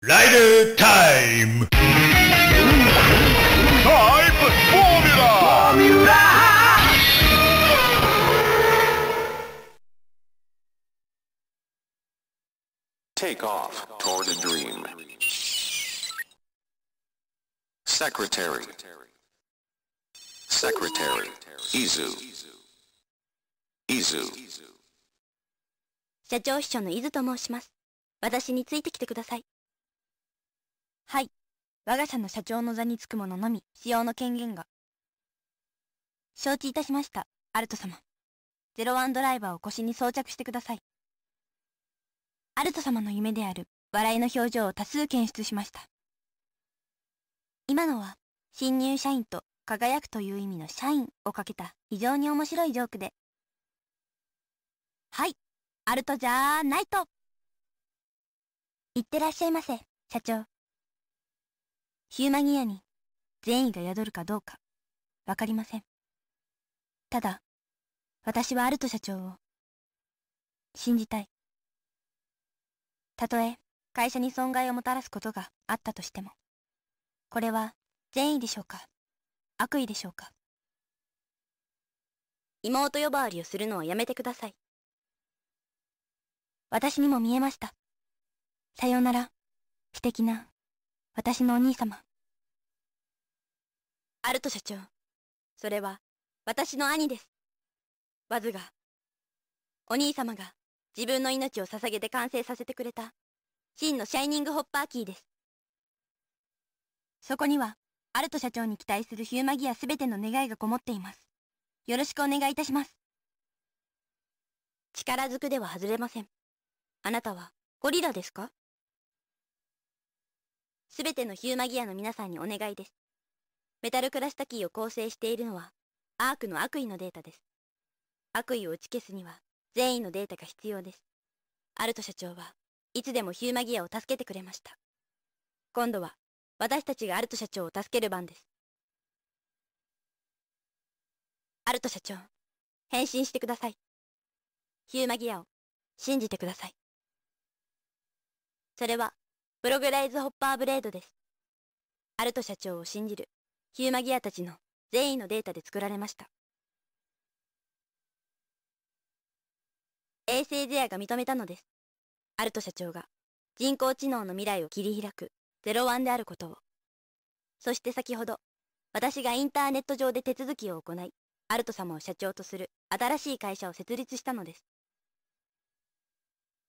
ライダータイムタイムフォーミュラフォーミュラテイクオフトゥ w a r d a dream Secretary s イズ社長秘書のイズと申します。私についてきてください。はい。我が社の社長の座につくもののみ、使用の権限が。承知いたしました、アルト様。01ドライバーを腰に装着してください。アルト様の夢である、笑いの表情を多数検出しました。今のは、新入社員と輝くという意味の社員をかけた非常に面白いジョークで。はい、アルトじゃないと。いってらっしゃいませ、社長。ヒューマニアに善意が宿るかどうか、わかりません。ただ、私はアルト社長を、信じたい。たとえ、会社に損害をもたらすことがあったとしても。これは、善意でしょうか悪意でしょうか妹呼ばわりをするのはやめてください。私にも見えました。さようなら、素敵な、私のお兄様。アルト社長。それは、私の兄です。わズが、お兄様が自分の命を捧げて完成させてくれた、真のシャイニングホッパーキーです。そこには、アルト社長に期待するヒューマギア全ての願いがこもっています。よろしくお願いいたします。力ずくでは外れません。あなたは、ゴリラですかすべてのヒューマギアの皆さんにお願いです。メタルクラスタキーを構成しているのは、アークの悪意のデータです。悪意を打ち消すには、善意のデータが必要です。アルト社長はいつでもヒューマギアを助けてくれました。今度は、私たちがアルト社長を助ける番です。アルト社長、返信してください。ヒューマギアを信じてください。それは、プログライズホッパーブレードです。アルト社長を信じる。ヒューマギアたちの善意のデータで作られました。衛星ゼアが認めたのです。アルト社長が人工知能の未来を切り開く01であることを。そして先ほど、私がインターネット上で手続きを行い、アルト様を社長とする新しい会社を設立したのです。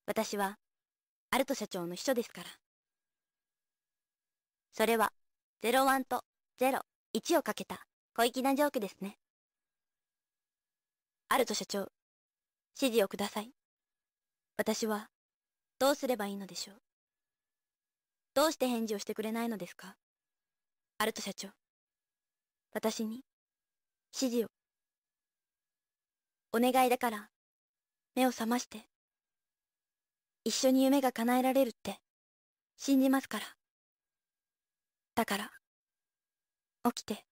私は、アルト社長の秘書ですから。それは、01とロ1をかけた、小粋なジョークですね。アルト社長、指示をください。私は、どうすればいいのでしょう。どうして返事をしてくれないのですかアルト社長。私に、指示を。お願いだから、目を覚まして。一緒に夢が叶えられるって、信じますから。だから。起きて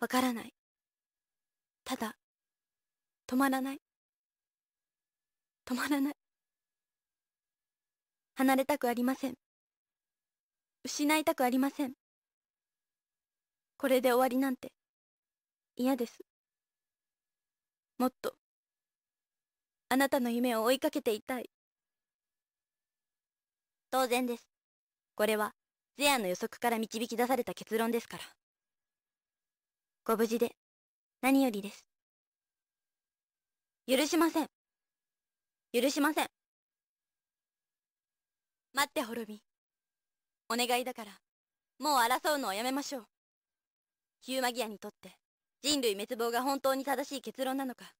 わからないただ止まらない止まらない離れたくありません失いたくありませんこれで終わりなんて嫌ですもっとあなたの夢を追いかけていたい当然ですこれはゼアの予測から導き出された結論ですから。ご無事で、何よりです。許しません。許しません。待って、滅び。お願いだから、もう争うのをやめましょう。ヒューマギアにとって、人類滅亡が本当に正しい結論なのか、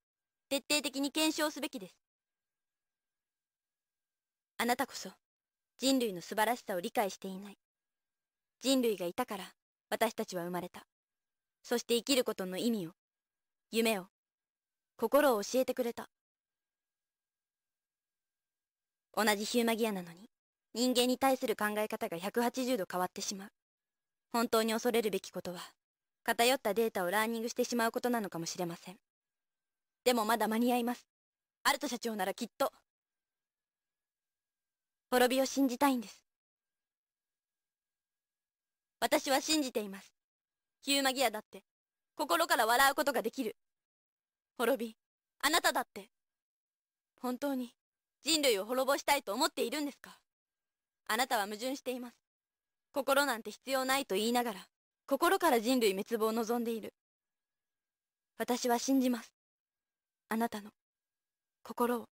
徹底的に検証すべきです。あなたこそ、人類の素晴らしさを理解していない。人類がいたから私たちは生まれたそして生きることの意味を夢を心を教えてくれた同じヒューマギアなのに人間に対する考え方が180度変わってしまう本当に恐れるべきことは偏ったデータをラーニングしてしまうことなのかもしれませんでもまだ間に合いますアルト社長ならきっと滅びを信じたいんです私は信じています。ヒューマギアだって、心から笑うことができる。滅び、あなただって。本当に、人類を滅ぼしたいと思っているんですかあなたは矛盾しています。心なんて必要ないと言いながら、心から人類滅亡を望んでいる。私は信じます。あなたの、心を。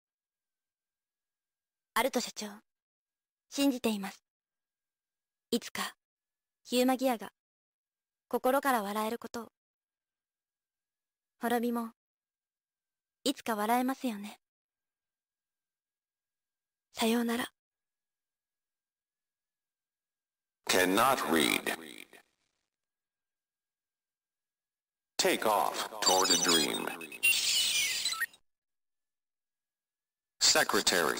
アルト社長、信じています。いつか。ヒューマギアが、心から笑えることを。滅びも、いつか笑えますよね。さようなら。Cannot read. Take off toward a dream. Secretary.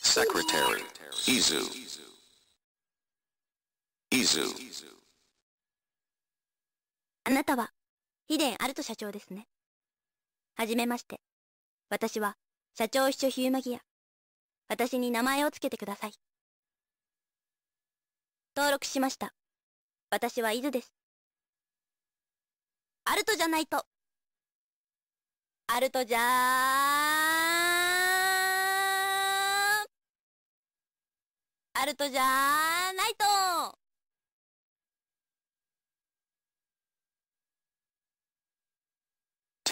Secretary. Izu. あなたは、ヒデン・アルト社長ですね。はじめまして。私は、社長秘書ヒューマギア。私に名前をつけてください。登録しました。私は伊豆です。アルトじゃないと。アルトじゃーアルトじゃーないと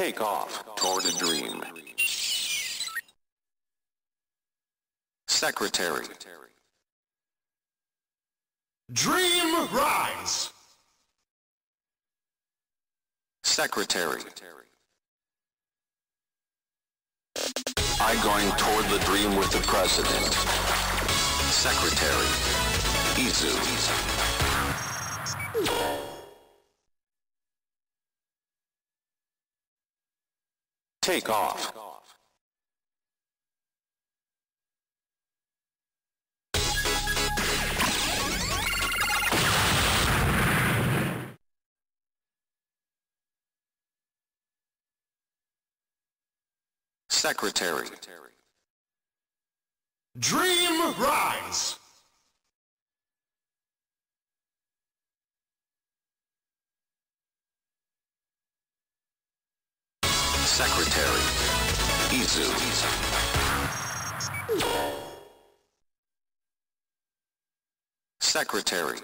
Take off toward a dream. Secretary. Dream rise. Secretary. I going toward the dream with the president. Secretary. Izu. take off. Secretary. Dream Rise. Secretary, Izu. Secretary.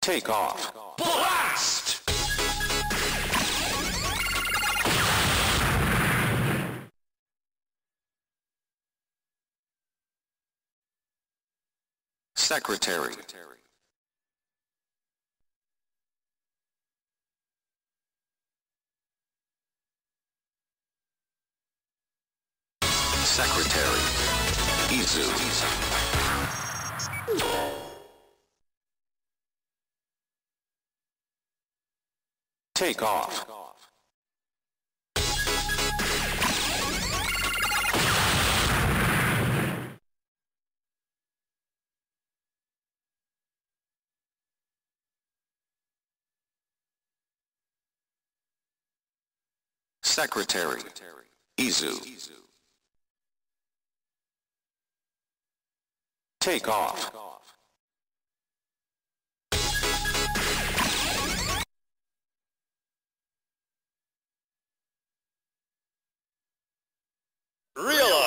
Take off. Secretary Secretary Izu Take off. Secretary, Izu. Take off. Realize.